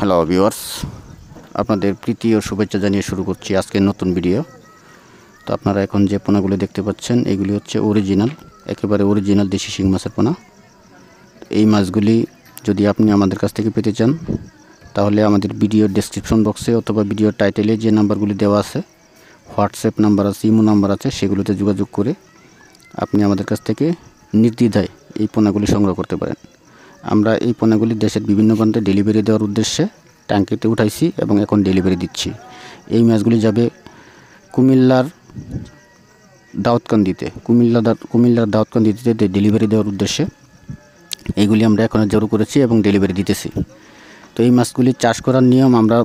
hello viewers আপনাদের প্রীতি ও শুভেচ্ছা জানিয়ে শুরু করছি আজকের নতুন ভিডিও তো আপনারা এখন যে পোনাগুলি দেখতে পাচ্ছেন এগুলি হচ্ছে অরিজিনাল একেবারে অরিজিনাল দেশি শিং মাছের পোনা এই মাছগুলি যদি আপনি আমাদের কাছ থেকে পেতে চান তাহলে আমাদের ভিডিও ডিসক্রিপশন বক্সে অথবা ভিডিও টাইটেলে যে নাম্বারগুলি দেওয়া আছে হোয়াটসঅ্যাপ নাম্বার আছে ইমো নাম্বার আছে সেগুলোতে যোগাযোগ করে আপনি আমাদের কাছ থেকে নির্দ্বিধায় এই পোনাগুলি সংগ্রহ করতে পারেন আমরা এই পণ্যগুলি দেশের বিভিন্ন প্রান্তে ডেলিভারি দেওয়ার উদ্দেশ্যে ট্যাঙ্কিতে উঠাইছি এবং এখন ডেলিভারি দিচ্ছি এই মাছগুলি যাবে কুমিল্লার দাউদকান্দিতে কুমিল্লা কুমিল্লার দাউদকান্দিতে ডেলিভারি দেওয়ার উদ্দেশ্যে এইগুলি আমরা এখন জোর করেছি এবং ডেলিভারি দিতেছি তো এই মাছগুলি চাষ করার নিয়ম আমরা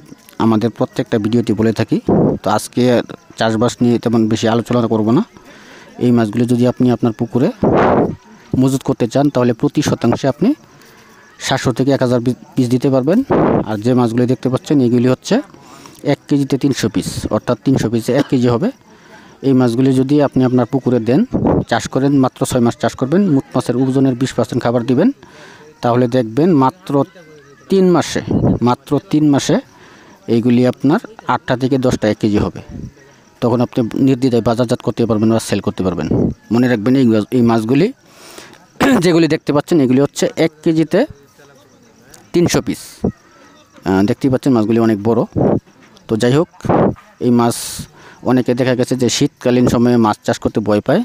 আমাদের প্রত্যেকটা ভিডিওটি বলে থাকি তো আজকে চাষবাস নিয়ে তেমন বেশি আলোচনা করব না এই মাছগুলি যদি আপনি আপনার পুকুরে মজুত করতে চান তাহলে প্রতি শতাংশে আপনি সাতশো থেকে এক হাজার পিস দিতে পারবেন আর যে মাছগুলি দেখতে পাচ্ছেন এগুলি হচ্ছে এক কেজিতে তিনশো পিস অর্থাৎ তিনশো পিসে এক কেজি হবে এই মাছগুলি যদি আপনি আপনার পুকুরে দেন চাষ করেন মাত্র ছয় মাস চাষ করবেন মুট মাছের ওজনের বিশ পার্সেন্ট খাবার দিবেন তাহলে দেখবেন মাত্র তিন মাসে মাত্র তিন মাসে এইগুলি আপনার আটটা থেকে দশটা এক কেজি হবে তখন আপনি নির্দ্বিধায় বাজারজাত করতে পারবেন বা সেল করতে পারবেন মনে রাখবেন এই এই মাছগুলি যেগুলি দেখতে পাচ্ছেন এগুলি হচ্ছে এক কেজিতে তিনশো পিস দেখতেই পাচ্ছেন মাছগুলি অনেক বড় তো যাই হোক এই মাছ অনেকে দেখা গেছে যে শীতকালীন সময়ে মাছ চাষ করতে ভয় পায়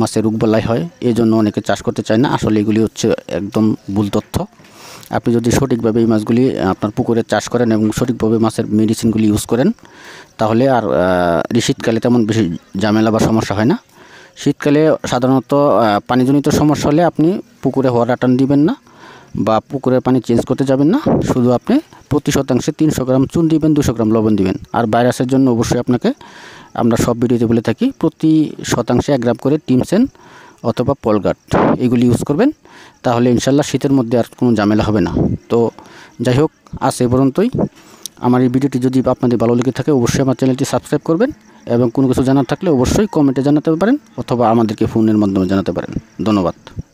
মাছে রোগবালাই হয় এই জন্য অনেকে চাষ করতে চায় না আসলে এগুলি হচ্ছে একদম ভুল তথ্য আপনি যদি সঠিকভাবে এই মাছগুলি আপনার পুকুরে চাষ করেন এবং সঠিকভাবে মাছের মেডিসিনগুলি ইউজ করেন তাহলে আর এই শীতকালে তেমন বেশি ঝামেলা বা সমস্যা হয় না শীতকালে সাধারণত পানিজনিত সমস্যা হলে আপনি পুকুরে হওয়ার আটান দিবেন না বা পুকুরের পানি চেঞ্জ করতে যাবেন না শুধু আপনি প্রতি শতাংশে তিনশো গ্রাম চুন দিবেন দুশো গ্রাম লবণ দিবেন আর ভাইরাসের জন্য অবশ্যই আপনাকে আমরা সব ভিডিওতে বলে থাকি প্রতি শতাংশে এক গ্রাম করে টিমসেন অথবা পলগার্ড এগুলি ইউজ করবেন তাহলে ইনশাল্লাহ শীতের মধ্যে আর কোনো ঝামেলা হবে না তো যাই হোক আজ এ পর্যন্তই আমার এই ভিডিওটি যদি আপনাদের ভালো লেগে থাকে অবশ্যই আমার চ্যানেলটি সাবস্ক্রাইব করবেন এবং কোনো কিছু জানার থাকলে অবশ্যই কমেন্টে জানাতে পারেন অথবা আমাদেরকে ফোনের মাধ্যমে জানাতে পারেন ধন্যবাদ